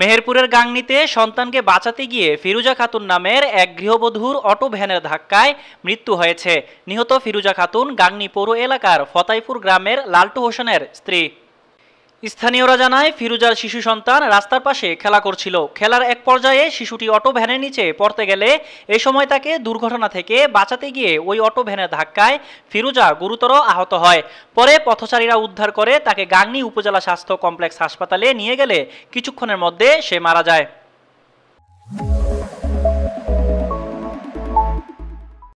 মেহেরপুরের গাংনিতে সন্তানকে বাঁচাতে গিয়ে ফিরুজা খাতুন নামের এক গৃহবধূর অটো ভ্যানের ধাক্কায় মৃত্যু হয়েছে নিহত ফিরুজা খাতুন গাংনি পৌর এলাকার ফতাইপুর গ্রামের লালটু হোসেনের স্ত্রী স্থানীয়রা জানায় ফিরুজার শিশু সন্তান রাস্তার পাশে খেলা করছিল খেলার এক পর্যায়ে শিশুটি অটো ভ্যানের নিচে পড়তে গেলে এ সময় তাকে দুর্ঘটনা থেকে বাঁচাতে গিয়ে ওই অটো ভ্যানের ধাক্কায় ফিরুজা গুরুতর আহত হয় পরে পথচারীরা উদ্ধার করে তাকে গাংনি উপজেলা স্বাস্থ্য কমপ্লেক্স হাসপাতালে নিয়ে গেলে কিছুক্ষণের মধ্যে সে মারা যায়